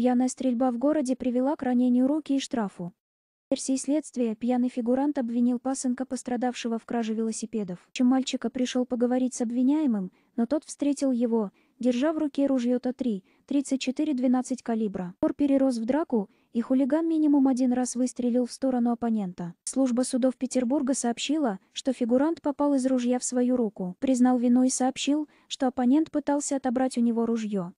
Пьяная стрельба в городе привела к ранению руки и штрафу. В версии следствия пьяный фигурант обвинил пасынка пострадавшего в краже велосипедов. Чем мальчика пришел поговорить с обвиняемым, но тот встретил его, держа в руке ружье Т-3, 34-12 калибра. Пор перерос в драку, и хулиган минимум один раз выстрелил в сторону оппонента. Служба судов Петербурга сообщила, что фигурант попал из ружья в свою руку, признал вину и сообщил, что оппонент пытался отобрать у него ружье.